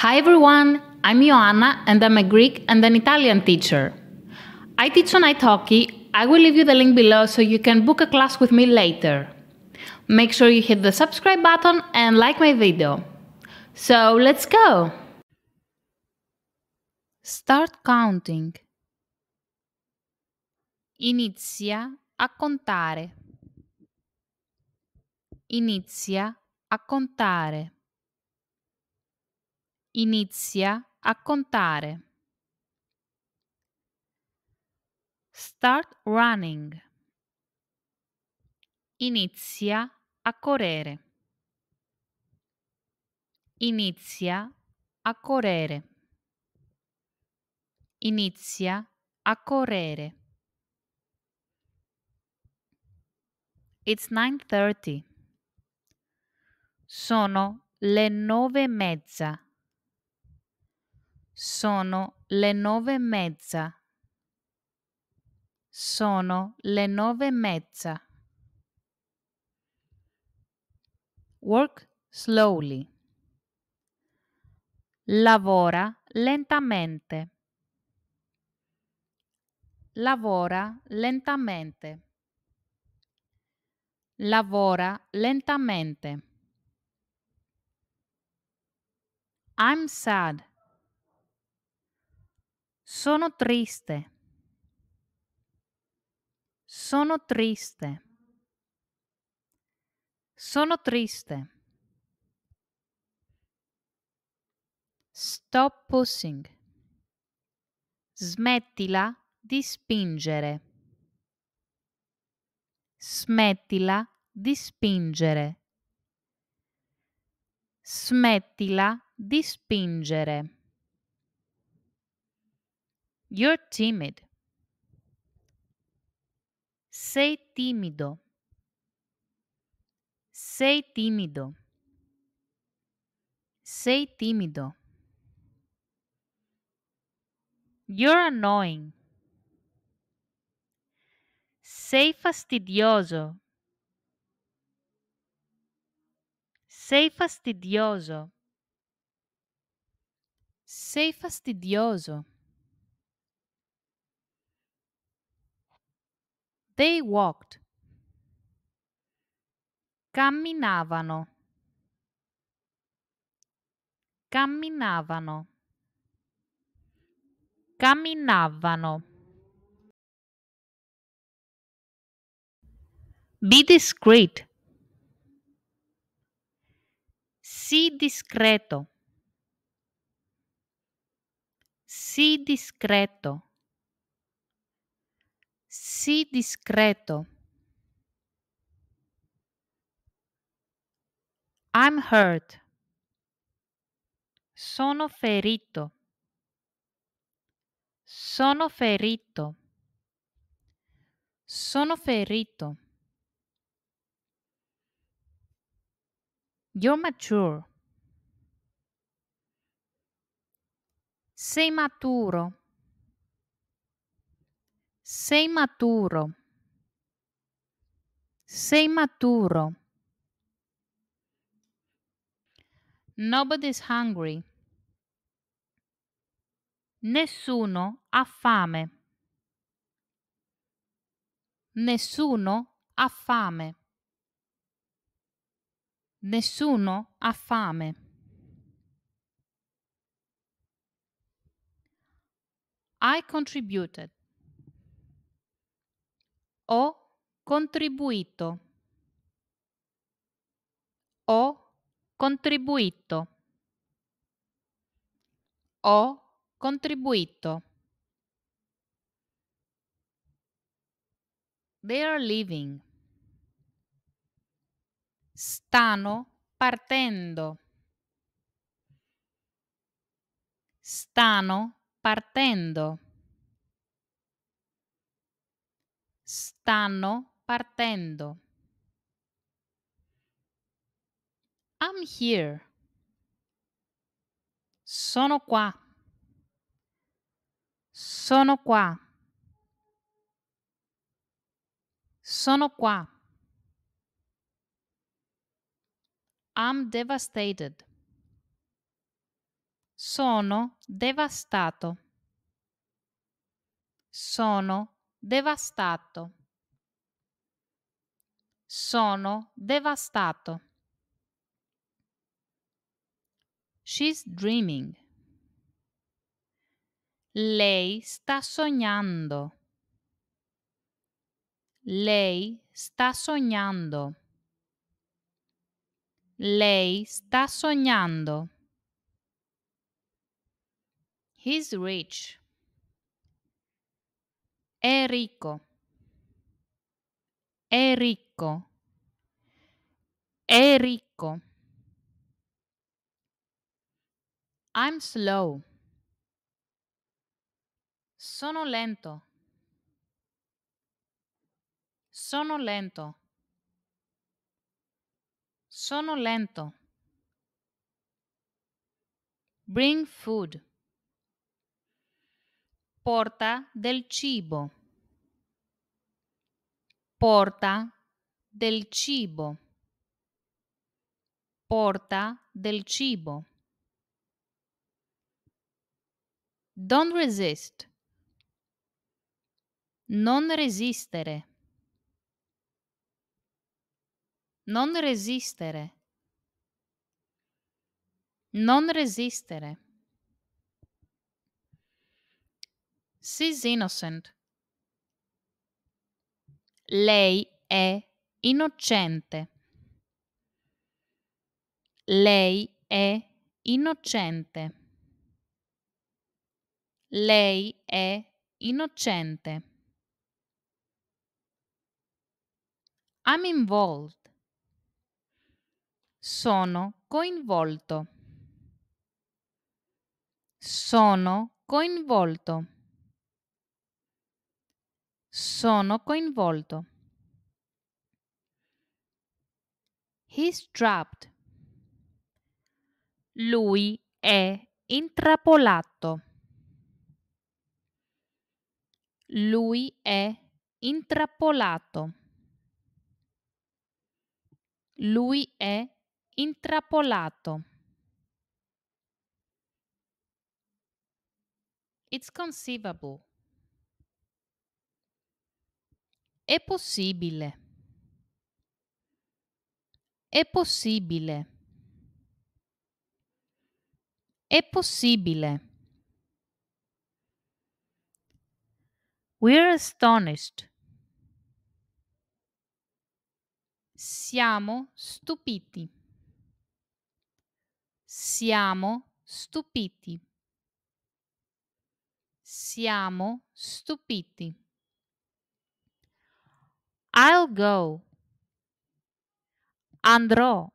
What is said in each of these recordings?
Hi everyone, I'm Ioanna and I'm a Greek and an Italian teacher. I teach on italki. I will leave you the link below so you can book a class with me later. Make sure you hit the subscribe button and like my video. So let's go! Start counting. Inizia a contare. Inizia a contare. Inizia a contare. Start running. Inizia a correre. Inizia a correre. Inizia a correre. It's 9.30. Sono le nove e mezza. Sono le nove e mezza. Sono le nove e mezza. Work slowly. Lavora lentamente. Lavora lentamente. Lavora lentamente. I'm sad. Sono triste. Sono triste. Sono triste. Stop pushing. Smettila di spingere. Smettila di spingere. Smettila di spingere. You're timid. Sei tímido. Sei tímido. Sei tímido. You're annoying. Sei fastidioso. Sei fastidioso. Sei fastidioso. They walked. Camminavano. Camminavano. Camminavano. Be discreet. Si discreto. Si discreto. Sii discreto. I'm hurt. Sono ferito. Sono ferito. Sono ferito. You're mature. Sei maturo. Sei maturo. Sei maturo. Nobody's hungry. Nessuno ha fame. Nessuno ha fame. Nessuno ha fame. I contributed. Ho contribuito. Ho contribuito. Ho contribuito. They are leaving. Stanno partendo. Stanno partendo. Stanno partendo. I'm here. Sono qua. Sono qua. Sono qua. I'm devastated. Sono devastato. Sono devastato. Sono devastato. She's dreaming. Lei sta sognando. Lei sta sognando. Lei sta sognando. He's rich. È ricco. È ricco. È ricco. I'm slow. Sono lento. Sono lento. Sono lento. Bring food. porta del cibo, porta del cibo, porta del cibo. Don't resist. Non resistere. Non resistere. Non resistere. She's innocent. Lei è innocente. Lei è innocente. Lei è innocente. I'm involved. Sono coinvolto. Sono coinvolto. Sono coinvolto. He's trapped. Lui è intrappolato. Lui è intrappolato. Lui è intrappolato. It's conceivable. È possibile. È possibile. È possibile. We're astonished. Siamo stupiti. Siamo stupiti. Siamo stupiti. I'll go. Andrò.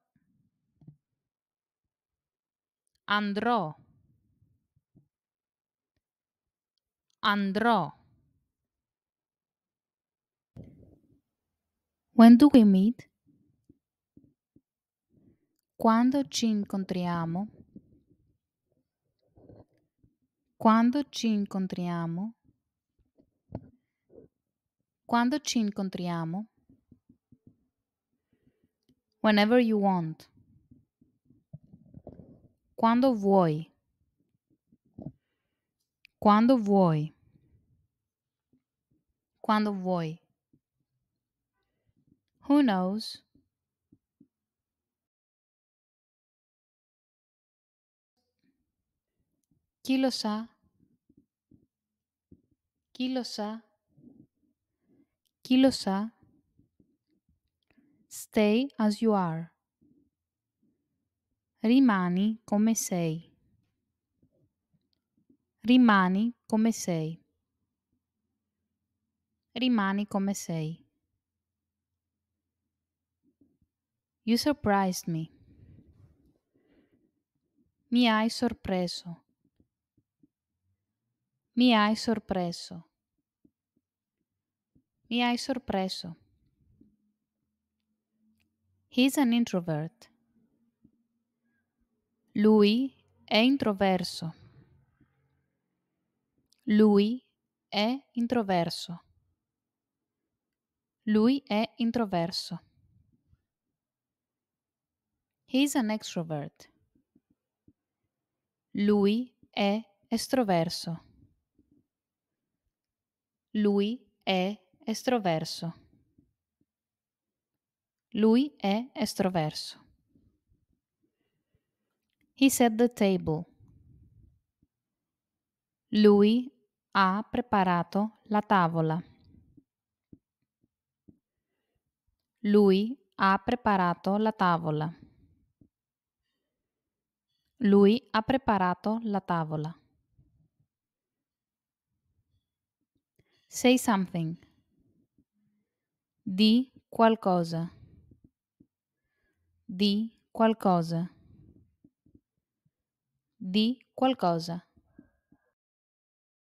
Andrò. Andrò. When do we meet? Quando ci incontriamo? Quando ci incontriamo? Quando ci incontriamo? Whenever you want. Quando vuoi. Quando vuoi. Quando vuoi. Who knows? Chi lo sa? Chi lo sa? Chi Stay as you are. Rimani come sei. Rimani come sei. Rimani come sei. You surprised me. Mi hai sorpreso. Mi hai sorpreso mi hai sorpreso. He's an introvert. Lui è introverso. Lui è introverso. Lui è introverso. He's an extrovert. Lui è estroverso. Lui è estroverso. Lui è estroverso. He set the table. Lui ha preparato la tavola. Lui ha preparato la tavola. Lui ha preparato la tavola. Say something di qualcosa, di qualcosa, di qualcosa.